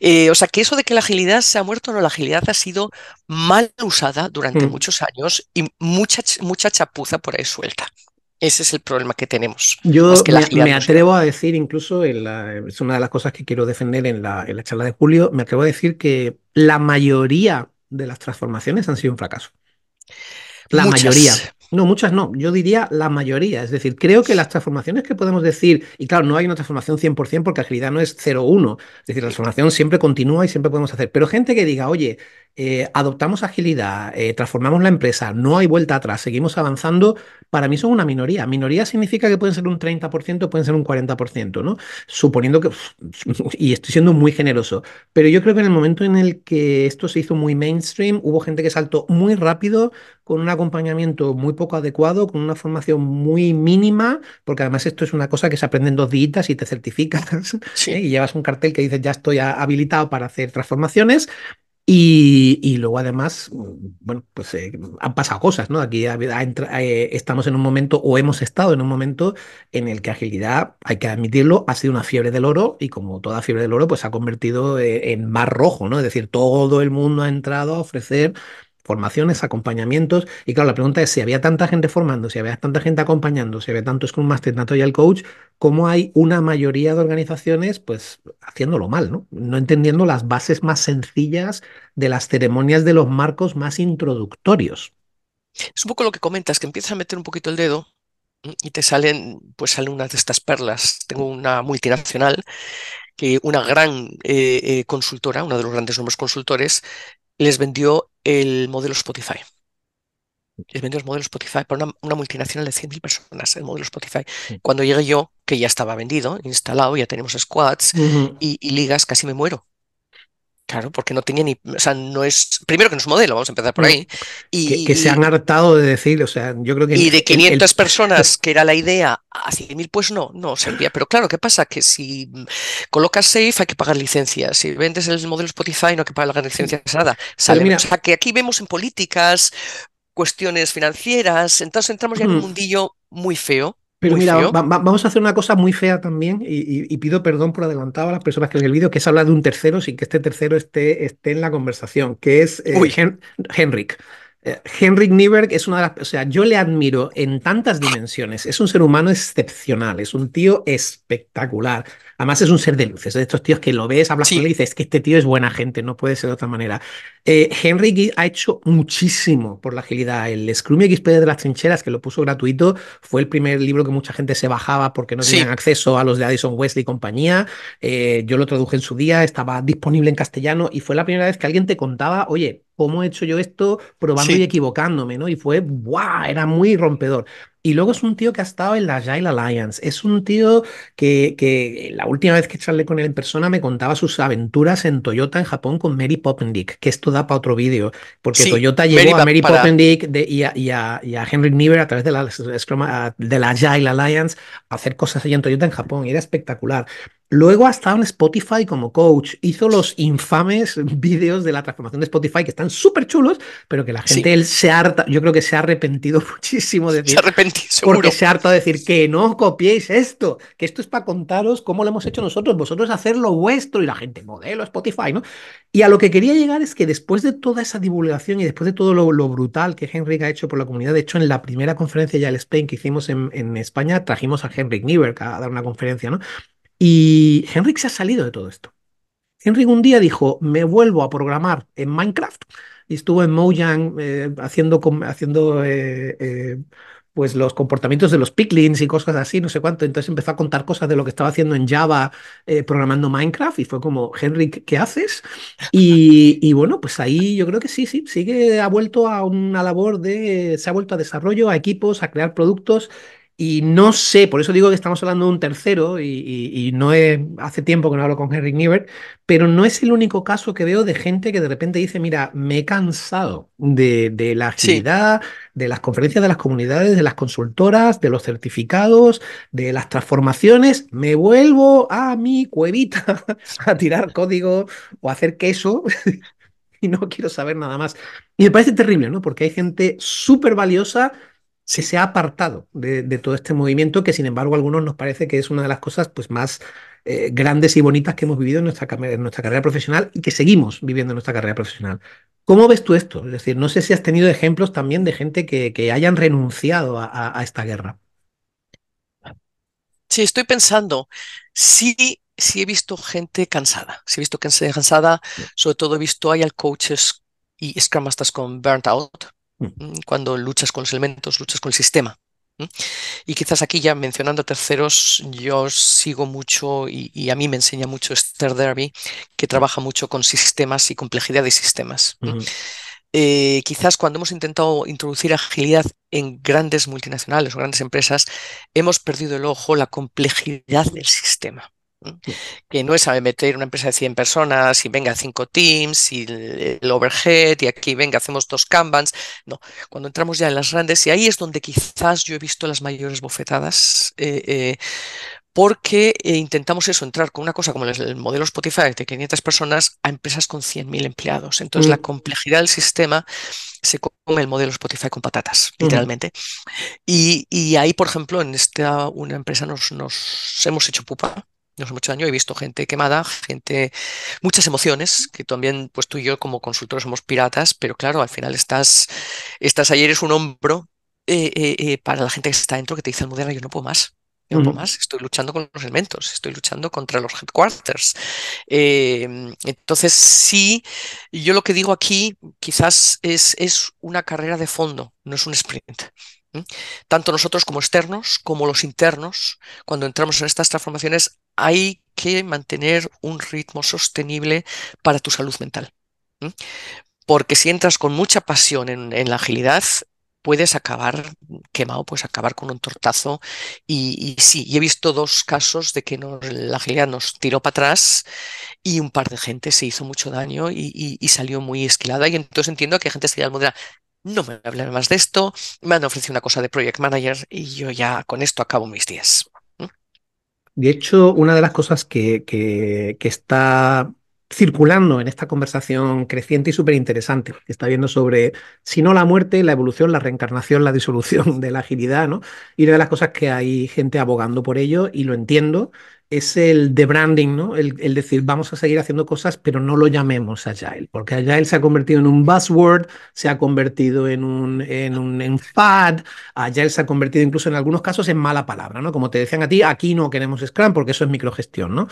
Eh, o sea, que eso de que la agilidad se ha muerto, no, la agilidad ha sido mal usada durante mm. muchos años y mucha, mucha chapuza por ahí suelta. Ese es el problema que tenemos. Yo me,
atrevo a decir, incluso, en es una de las cosas que quiero defender en la, charla de Julio, me atrevo a decir que la mayoría de las transformaciones han sido un fracaso. La mayoría. No, muchas no. Yo diría la mayoría. Es decir, creo que las transformaciones que podemos decir, y claro, no hay una transformación 100% porque agilidad no es 0-1. Es decir, la transformación siempre continúa y siempre podemos hacer. Pero gente que diga, oye, eh, adoptamos agilidad, eh, transformamos la empresa, no hay vuelta atrás, seguimos avanzando, para mí son una minoría. Minoría significa que pueden ser un 30%, pueden ser un 40%, ¿no? Suponiendo que, *laughs* y estoy siendo muy generoso, pero yo creo que en el momento en el que esto se hizo muy mainstream, hubo gente que saltó muy rápido con un acompañamiento muy poco adecuado, con una formación muy mínima, porque además esto es una cosa que se aprende en dos días y te certificas *laughs* ¿eh? y llevas un cartel que dices ya estoy habilitado para hacer transformaciones. Y, luego además, bueno, pues eh, han pasado cosas, ¿no? Aquí eh, estamos en un momento o hemos estado en un momento en el que agilidad, hay que admitirlo, ha sido una fiebre del oro y como toda fiebre del oro, pues se ha convertido en mar rojo, ¿no? Es decir, todo el mundo ha entrado a ofrecer formaciones, acompañamientos. Y claro, la pregunta es si había tanta gente formando, si había tanta gente acompañando, si había tanto un Master, tanto el Coach, ¿cómo hay una mayoría de organizaciones pues haciéndolo mal, ¿no? No entendiendo las bases más sencillas de las ceremonias de los marcos más introductorios.
Es un poco lo que comentas, que empiezas a meter un poquito el dedo y te salen, pues salen unas de estas perlas. Tengo una multinacional que una gran eh, eh, consultora, uno de los grandes nombres consultores, les vendió el modelo Spotify. El modelo Spotify para una, multinacional de 100.000 personas, el modelo Spotify. Cuando llegué yo, que ya estaba vendido, instalado, ya tenemos squads y ligas, casi me muero Claro, porque no tenía ni. O sea, no es. Primero que no es modelo, vamos a empezar por mm. ahí. Y, que, se han
hartado de decir, o sea, yo creo que. Y de 500
personas, que era la idea, a 100.000, pues no, no servía. Pero claro, ¿qué pasa? Que si colocas Safe hay que pagar licencias. Si vendes el modelo Spotify no hay que pagar licencias, nada. o sea, que aquí vemos en políticas, cuestiones financieras, entonces entramos ya en un mm. mundillo muy feo vamos
a hacer una cosa muy fea también y, pido perdón por adelantado a las personas que ven el vídeo, que es hablar de un tercero sin que este tercero esté, esté en la conversación, que es eh, Henrik. Eh, Henrik Nieberg es una de las... O sea, yo le admiro en tantas dimensiones. Es un ser humano excepcional, es un tío espectacular. Además es un ser de luces, de estos tíos que lo ves, hablas con él y dices, que este tío es buena gente, no puede ser de otra manera. Eh, Henry ha hecho muchísimo por la agilidad. El Scrum XP de las trincheras, que lo puso gratuito, fue el primer libro que mucha gente se bajaba porque no tenían acceso a los de Addison Wesley y compañía. Eh, yo lo traduje en su día, estaba disponible en castellano y fue la primera vez que alguien te contaba, oye, ¿cómo he hecho yo esto probando y equivocándome? ¿no? Y fue, ¡guau! Era muy rompedor. Y luego es un tío que ha estado en la Agile Alliance. Es un tío que, la última vez que charlé con él en persona me contaba sus aventuras en Toyota en Japón con Mary Poppendick, que esto da para otro vídeo, porque Toyota llevó a Mary y, a, Henry Niver a través de la, de la Agile Alliance a hacer cosas allá en Toyota en Japón. Y era espectacular. Luego ha estado en Spotify como coach, hizo los infames *laughs* vídeos de la transformación de Spotify que están súper chulos, pero que la gente él se harta, yo creo que se ha arrepentido *laughs* muchísimo de decir. Se seguro. Porque se harta de decir que no copiéis esto, que esto es para contaros cómo lo hemos hecho nosotros, vosotros hacer lo vuestro y la gente modelo Spotify, ¿no? Y a lo que quería llegar es que después de toda esa divulgación y después de todo lo, brutal que Henrik ha hecho por la comunidad, de hecho en la primera conferencia ya el Spain que hicimos en, España trajimos a Henrik Nieberg a dar una conferencia, ¿no? Y Henrik se ha salido de todo esto. Henrik un día dijo, me vuelvo a programar en Minecraft. Y estuvo en Mojang eh, haciendo, haciendo eh, eh, pues los comportamientos de los picklings y cosas así, no sé cuánto. Entonces empezó a contar cosas de lo que estaba haciendo en Java programando Minecraft y fue como, Henrik, ¿qué haces? Y, y, bueno, pues ahí yo creo que sí, sí, Sigue, ha vuelto a una labor de, se ha vuelto a desarrollo, a equipos, a crear productos y no sé, por eso digo que estamos hablando de un tercero y, no es, hace tiempo que no hablo con Henry Niebert, pero no es el único caso que veo de gente que de repente dice, mira, me he cansado de, la agilidad, de las conferencias de las comunidades, de las consultoras, de los certificados, de las transformaciones, me vuelvo a mi cuevita *laughs* a tirar código o hacer queso *laughs* y no quiero saber nada más. Y me parece terrible, ¿no? Porque hay gente súper valiosa se, se ha apartado de, todo este movimiento que sin embargo a algunos nos parece que es una de las cosas pues, más eh, grandes y bonitas que hemos vivido en nuestra, en nuestra carrera profesional y que seguimos viviendo en nuestra carrera profesional. ¿Cómo ves tú esto? Es decir, no sé si has tenido ejemplos también de gente que, hayan renunciado a, esta guerra.
Sí, estoy pensando. Sí, he visto gente cansada. Sí he visto cansada. Sobre todo he visto hay al coaches y Scrum Masters con burnt out, Mm, cuando luchas con los elementos, luchas con el sistema. Y quizás aquí ya mencionando terceros, yo sigo mucho y, a mí me enseña mucho Esther Derby, que trabaja mucho con sistemas y complejidad de sistemas. Eh, quizás cuando hemos intentado introducir agilidad en grandes multinacionales o grandes empresas, hemos perdido el ojo la complejidad del sistema que no es a meter una empresa de 100 personas y venga cinco teams y el overhead y aquí venga hacemos dos kanbans. No, cuando entramos ya en las grandes y ahí es donde quizás yo he visto las mayores bofetadas. Eh, eh, porque eh, intentamos eso, entrar con una cosa como el modelo Spotify de 500 personas a empresas con 100.000 empleados. Entonces, la mm. complejidad del sistema se come el modelo Spotify con patatas, literalmente. Y, ahí, por ejemplo, en esta una empresa nos hemos hecho pupa no hemos mucho daño, he visto gente quemada, gente, muchas emociones, que también, pues tú y yo como consultores somos piratas, pero claro, al final estás, estás ahí, eres un hombro eh, eh, eh, para la gente que está dentro que te dice modelo, yo no puedo más. Yo no puedo más, estoy luchando con los elementos, estoy luchando contra los headquarters. entonces, sí, yo lo que digo aquí quizás es, es una carrera de fondo, no es un sprint. Tanto nosotros como externos, como los internos, cuando entramos en estas transformaciones, hay que mantener un ritmo sostenible para tu salud mental. Porque si entras con mucha pasión en, la agilidad, puedes acabar quemado, puedes acabar con un tortazo. Y, sí, y he visto dos casos de que la agilidad nos tiró para atrás y un par de gente se hizo mucho daño y, salió muy esquilada. Y entonces entiendo que hay gente se al no me a hablar más de esto, me han ofrecido una cosa de project manager y yo ya con esto acabo mis días.
De hecho, una de las cosas que, está circulando en esta conversación creciente y súper interesante, que está viendo sobre, si no la muerte, la evolución, la reencarnación, la disolución *laughs* de la agilidad, ¿no? Y una de las cosas que hay gente abogando por ello, y lo entiendo, es el de branding, ¿no? El, decir, vamos a seguir haciendo cosas, pero no lo llamemos Agile, porque Agile se ha convertido en un buzzword, se ha convertido en un, en un fad, Agile se ha convertido incluso en algunos casos en mala palabra, ¿no? Como te decían a ti, aquí no queremos Scrum porque eso es microgestión, ¿no?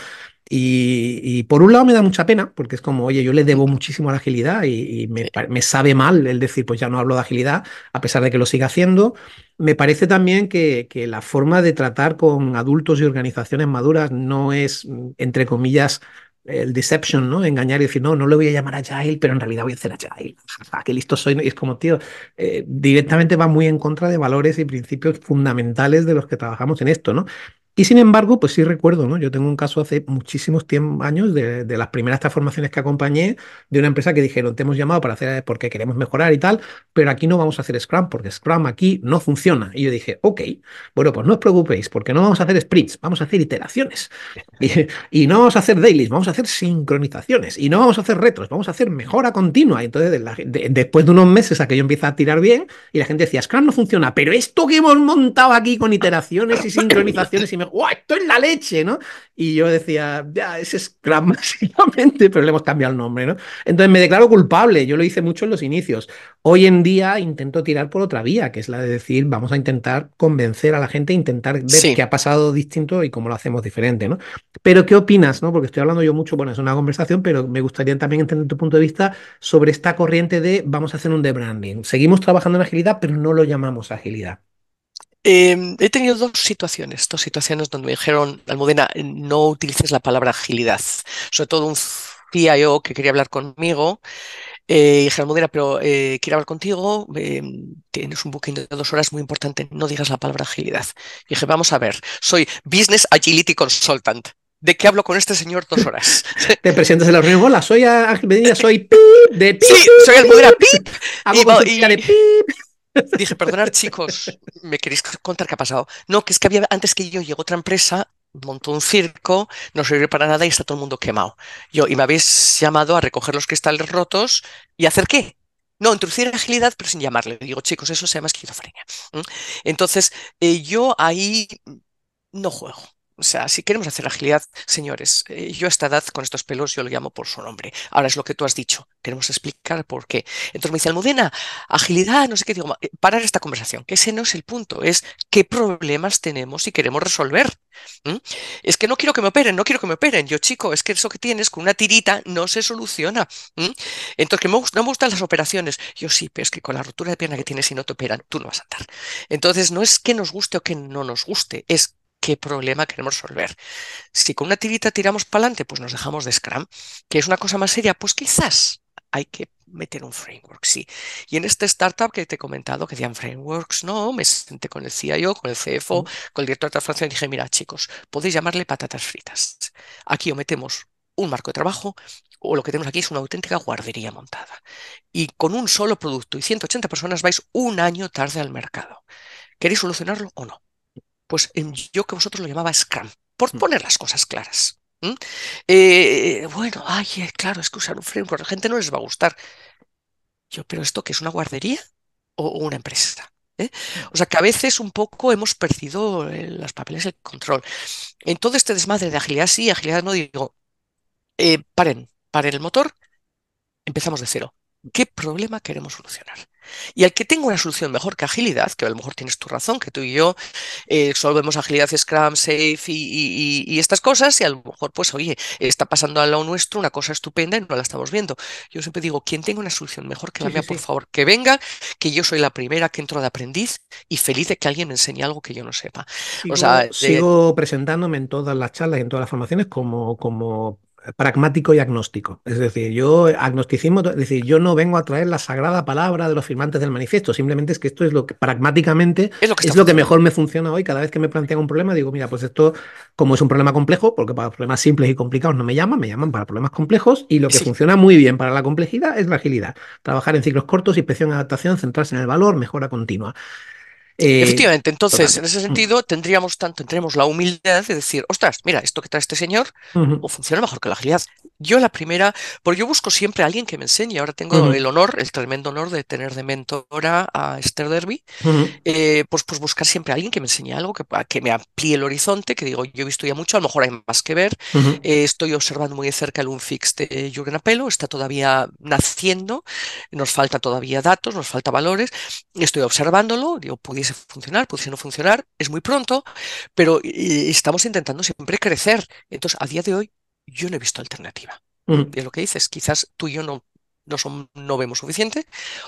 Y, por un lado me da mucha pena, porque es como, oye, yo le debo muchísimo a la agilidad y, y me, me sabe mal el decir, pues ya no hablo de agilidad, a pesar de que lo siga haciendo. Me parece también que, la forma de tratar con adultos y organizaciones maduras no es, entre comillas, el deception, ¿no? Engañar y decir, no, no le voy a llamar a Agile, pero en realidad voy a hacer Agile. qué listo soy. Y es como, tío, eh, directamente va muy en contra de valores y principios fundamentales de los que trabajamos en esto, ¿no? Y sin embargo, pues sí recuerdo, ¿no? Yo tengo un caso hace muchísimos años de, las primeras transformaciones que acompañé de una empresa que dijeron, te hemos llamado para hacer eh, porque queremos mejorar y tal, pero aquí no vamos a hacer Scrum porque Scrum aquí no funciona. Y yo dije, ok, bueno, pues no os preocupéis porque no vamos a hacer sprints, vamos a hacer iteraciones. Y, no vamos a hacer dailies, vamos a hacer sincronizaciones y no vamos a hacer retros, vamos a hacer mejora continua. Y entonces, después de unos meses aquello empieza a tirar bien y la gente decía, Scrum no funciona, pero esto que hemos montado aquí con iteraciones y *laughs* sincronizaciones y Estoy ¡Esto es la leche! ¿no? Y yo decía, ya, ese es Scrum *laughs* pero le hemos cambiado el nombre, ¿no? Entonces me declaro culpable, yo lo hice mucho en los inicios. Hoy en día intento tirar por otra vía, que es la de decir, vamos a intentar convencer a la gente, intentar ver qué ha pasado distinto y cómo lo hacemos diferente, ¿no? Pero ¿qué opinas, no? Porque estoy hablando yo mucho, bueno, es una conversación, pero me gustaría también entender tu punto de vista sobre esta corriente de vamos a hacer un debranding, Seguimos trabajando en agilidad, pero no lo llamamos agilidad.
Em, he tenido dos situaciones, dos situaciones donde me dijeron, Almudena, no utilices la palabra agilidad. Sobre todo un CIO que quería hablar conmigo. Eh, y dije, Almudena, pero eh, quiero hablar contigo. Em, tienes un booking de dos horas muy importante. No digas la palabra agilidad. dije, vamos a ver, soy Business Agility Consultant. ¿De qué hablo con este señor dos horas? *laughs*
Te presentas en la reunión. Hola, soy Ángel Medina, soy *laughs* pip de pip. soy Almudena pip.
pip. Dije, perdonad *laughs* chicos, ¿me queréis contar qué ha pasado? No, que es que había, antes que yo llegó otra empresa, montó un circo, no sirvió para nada y está todo el mundo quemado. Yo, y me habéis llamado a recoger los cristales rotos y hacer qué? No, introducir agilidad, pero sin llamarle. Digo, chicos, eso se llama esquizofrenia. Entonces, eh, yo ahí no juego. O sea, si queremos hacer agilidad, señores, eh, yo a esta edad con estos pelos yo lo llamo por su nombre. Ahora es lo que tú has dicho. Queremos explicar por qué. Entonces me dice Almudena, agilidad, no sé qué digo, eh, parar esta conversación, que ese no es el punto, es qué problemas tenemos y queremos resolver. Es que no quiero que me operen, no quiero que me operen. Yo, chico, es que eso que tienes con una tirita no se soluciona. Entonces, que no me gustan las operaciones. Yo sí, pero es que con la rotura de pierna que tienes y no te operan, tú no vas a andar. Entonces, no es que nos guste o que no nos guste, es qué problema queremos resolver. Si con una tirita tiramos para adelante, pues nos dejamos de Scrum. Que es una cosa más seria, pues quizás hay que meter un framework, sí. Y en este startup que te he comentado, que decían frameworks, no, me senté con el CIO, con el CFO, con el director de transformación y dije, mira chicos, podéis llamarle patatas fritas. Aquí o metemos un marco de trabajo o lo que tenemos aquí es una auténtica guardería montada. Y con un solo producto y 180 personas vais un año tarde al mercado. ¿Queréis solucionarlo o no? pues yo que vosotros lo llamaba Scrum, por mm. poner las cosas claras. Eh, bueno, ay, eh, claro, es que usar un framework, la gente no les va a gustar. Yo, pero esto que es una guardería o, una empresa. ¿Eh? Mm. O sea que a veces un poco hemos perdido los papeles el control. En todo este desmadre de agilidad sí, agilidad no, digo, paren, paren el motor, empezamos de cero qué problema queremos solucionar. Y al que tenga una solución mejor que agilidad, que a lo mejor tienes tu razón, que tú y yo eh, solo vemos agilidad, Scrum, Safe y, estas cosas, y a lo mejor, pues, oye, está pasando al lado nuestro una cosa estupenda y no la estamos viendo. Yo siempre digo, quien tenga una solución mejor que la mía, por favor, que venga, que yo soy la primera que entro de aprendiz y feliz de que alguien me enseñe algo que yo no sepa. Sigo, sigo
presentándome en todas las charlas y en todas las formaciones como, como pragmático y agnóstico. Es decir, yo agnosticismo, decir, yo no vengo a traer la sagrada palabra de los firmantes del manifiesto, simplemente es que esto es lo que pragmáticamente es lo que, mejor me funciona hoy. Cada vez que me plantean un problema, digo, mira, pues esto, como es un problema complejo, porque para problemas simples y complicados no me llaman, me llaman para problemas complejos y lo que funciona muy bien para la complejidad es la agilidad. Trabajar en ciclos cortos, inspección, adaptación, centrarse en el valor, mejora continua. Eh, Efectivamente, entonces en ese mm. sentido
tendríamos tanto, la humildad de decir, ostras, mira, esto que trae este señor funciona mejor que la agilidad yo la primera, porque yo busco siempre a alguien que me enseñe. Ahora tengo el honor, el tremendo honor de tener de mentora a Esther Derby. Eh, pues, pues buscar siempre a alguien que me enseñe algo, que, que me amplíe el horizonte, que digo, yo he visto ya mucho, a lo mejor hay más que ver. Eh, estoy observando muy de cerca el Unfix de Jürgen Apelo, está todavía naciendo, nos falta todavía datos, nos falta valores. Estoy observándolo, digo, pudiese funcionar, pudiese no funcionar, es muy pronto, pero eh, estamos intentando siempre crecer. Entonces, a día de hoy yo no he visto alternativa. de mm. Es lo que dices, quizás tú y yo no, no, vemos suficiente,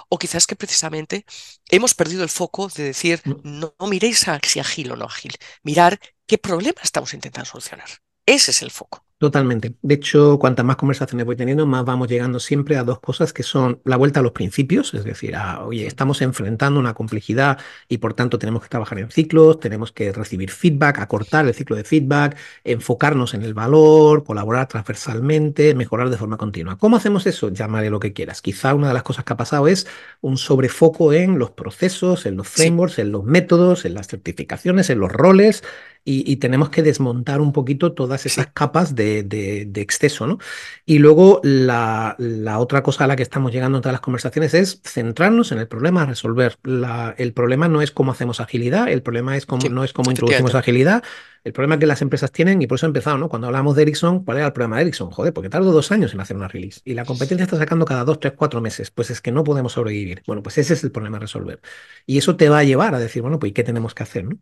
o quizás que precisamente hemos perdido el foco de decir, mm. no, miréis a, si agil o no agil, mirar qué problema estamos intentando solucionar. Ese es el foco.
Totalmente. De hecho, cuantas más conversaciones voy teniendo, más vamos llegando siempre a dos cosas que son la vuelta a los principios, es decir, oye, estamos enfrentando una complejidad y por tanto tenemos que trabajar en ciclos, tenemos que recibir feedback, acortar el ciclo de feedback, enfocarnos en el valor, colaborar transversalmente, mejorar de forma continua. ¿Cómo hacemos eso? Llámale lo que quieras. Quizá una de las cosas que ha pasado es un sobrefoco en los procesos, en los frameworks, en los métodos, en las certificaciones, en los roles, y, tenemos que desmontar un poquito todas esas capas de, exceso, ¿no? Y luego la, otra cosa a la que estamos llegando en todas las conversaciones es centrarnos en el problema, resolver. el problema no es cómo hacemos agilidad, el problema es cómo, no es cómo introducimos agilidad, el problema es que las empresas tienen, y por eso he empezado, ¿no? Cuando hablamos de Ericsson, ¿cuál era el problema de Ericsson? Joder, porque tardó dos años en hacer una release y la competencia está sacando cada dos, tres, cuatro meses. Pues es que no podemos sobrevivir. Bueno, pues ese es el problema a resolver. Y eso te va a llevar a decir, bueno, pues ¿y qué tenemos que hacer? ¿no?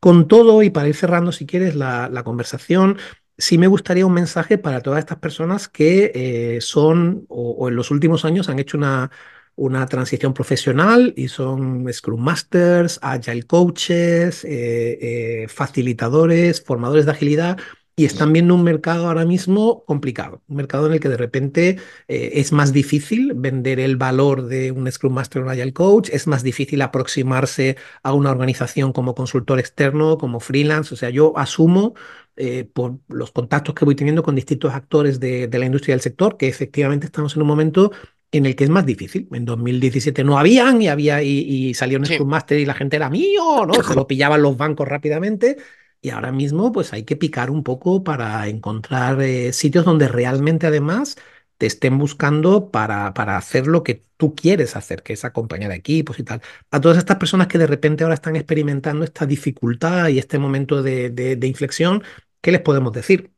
Con todo, y para ir si quieres, la, conversación, sí me gustaría un mensaje para todas estas personas que eh, son o, en los últimos años han hecho una, una transición profesional y son Scrum Masters, Agile Coaches, eh, eh, facilitadores, formadores de agilidad y están viendo un mercado ahora mismo complicado, un mercado en el que de repente eh, es más difícil vender el valor de un Scrum Master o un Agile Coach, es más difícil aproximarse a una organización como consultor externo, como freelance. O sea, yo asumo eh, por los contactos que voy teniendo con distintos actores de, la industria del sector que efectivamente estamos en un momento en el que es más difícil. En 2017 no habían y había y, salió un Scrum Master y la gente era mío, ¿no? *laughs* Se lo pillaban los bancos rápidamente. Y ahora mismo pues hay que picar un poco para encontrar eh, sitios donde realmente además te estén buscando para, para, hacer lo que tú quieres hacer, que es acompañar a equipos y tal. A todas estas personas que de repente ahora están experimentando esta dificultad y este momento de, inflexión, ¿qué les podemos decir?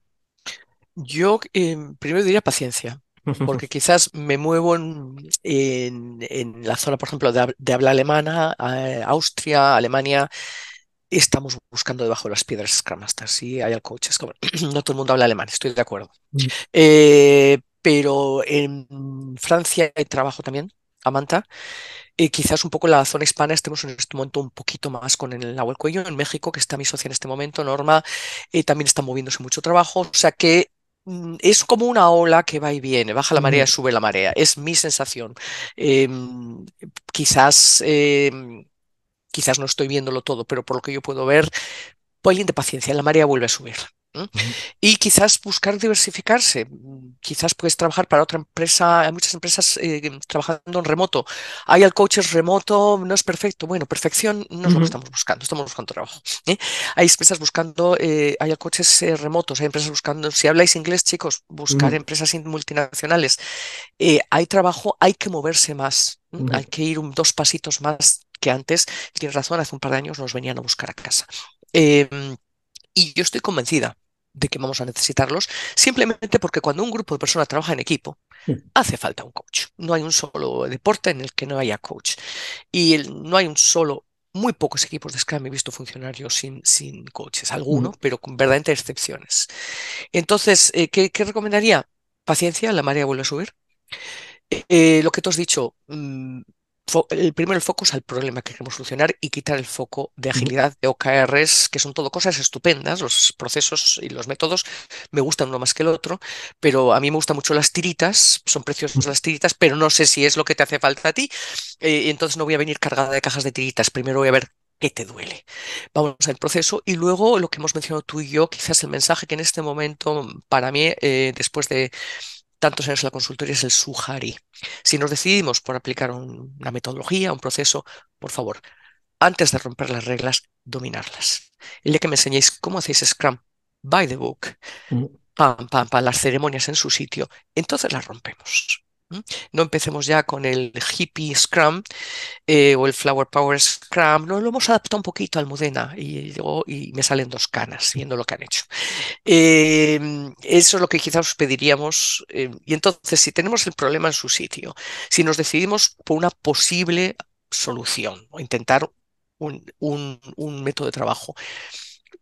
Yo eh, primero diría paciencia, porque *laughs* quizás me muevo en, en, la zona, por ejemplo, de, habla alemana, eh, Austria, Alemania, estamos buscando debajo de las piedras Scrum Sí, hay al *clears throat* No todo el mundo habla alemán, estoy de acuerdo. Mm. Eh, pero en Francia hay trabajo también, Amanta. Eh, quizás un poco en la zona hispana estemos en este momento un poquito más con el agua el cuello. En México, que está mi socia en este momento, Norma, eh, también está moviéndose mucho trabajo. O sea que mm, es como una ola que va y viene, baja la marea, mm. sube la marea. Es mi sensación. Em, quizás em, quizás no estoy viéndolo todo, pero por lo que yo puedo ver, pues de paciencia, la marea vuelve a subir. Y quizás buscar diversificarse, mm, quizás puedes trabajar para otra empresa, hay muchas empresas eh, trabajando en remoto, hay al coaches remoto, no es perfecto, bueno, perfección no es lo que estamos buscando, estamos buscando trabajo. ¿eh? Hay empresas buscando, hay eh, al coaches remotos, hay empresas buscando, si habláis inglés chicos, buscar empresas multinacionales, hay trabajo, hay que moverse más, hay que ir dos pasitos más que antes, tienes razón, hace un par de años nos venían a buscar a casa. Em, y yo estoy convencida de que vamos a necesitarlos, simplemente porque cuando un grupo de personas trabaja en equipo, hace falta un coach. No hay un solo deporte en el que no haya coach. Y no hay un solo, muy pocos equipos de Scrum he visto funcionarios sin, sin coaches, alguno, mm. pero con verdaderas excepciones. Entonces, eh, ¿qué, recomendaría? Paciencia, la María vuelve a subir. Eh, lo que tú has dicho, mm, el primero el foco es al problema que queremos solucionar y quitar el foco de agilidad de OKRs, que son todo cosas estupendas, los procesos y los métodos me gustan uno más que el otro, pero a mí me gustan mucho las tiritas, son preciosas las tiritas, pero no sé si es lo que te hace falta a ti, eh, entonces no voy a venir cargada de cajas de tiritas, primero voy a ver qué te duele. Vamos al proceso y luego lo que hemos mencionado tú y yo, quizás el mensaje que en este momento para mí, eh, después de tantos años en la consultoría es el Suhari. Si nos decidimos por aplicar una metodología, un proceso, por favor, antes de romper las reglas, dominarlas. El día que me enseñéis cómo hacéis Scrum by the book, mm. pam, pam, pam, las ceremonias en su sitio, entonces las rompemos. No empecemos ya con el hippie Scrum eh, o el Flower Power Scrum. No, lo hemos adaptado un poquito al Mudena y, me salen dos canas viendo lo que han hecho. Em, eso es lo que quizás os pediríamos. Em, y entonces, si tenemos el problema en su sitio, si nos decidimos por una posible solución o intentar un, un método de trabajo,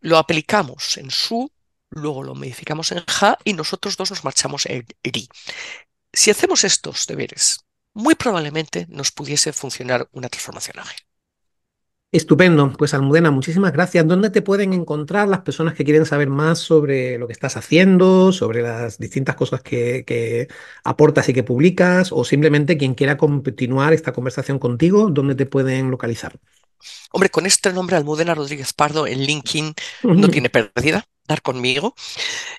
lo aplicamos en su luego lo modificamos en ja y nosotros dos nos marchamos en ri. Si hacemos estos deberes, muy probablemente nos pudiese funcionar una transformación ágil.
Estupendo. Pues Almudena, muchísimas gracias. ¿Dónde te pueden encontrar las personas que quieren saber más sobre lo que estás haciendo, sobre las distintas cosas que, aportas y que publicas, o simplemente quien quiera continuar esta conversación contigo, dónde te pueden localizar?
Hombre, con este nombre, Almudena Rodríguez Pardo en LinkedIn no tiene pérdida dar conmigo.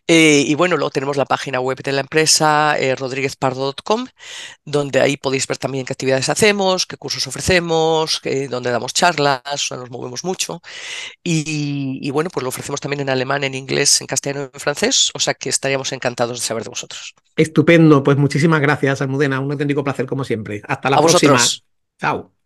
Eh, y bueno, luego tenemos la página web de la empresa, eh, rodríguezpardo.com, donde ahí podéis ver también qué actividades hacemos, qué cursos ofrecemos, donde dónde damos charlas, nos movemos mucho. Y, bueno, pues lo ofrecemos también en alemán, en inglés, en castellano, en francés, o sea que estaríamos encantados de saber de vosotros.
Estupendo, pues muchísimas gracias, Almudena, un auténtico placer como siempre. Hasta la próxima. Vosotros.
Chao.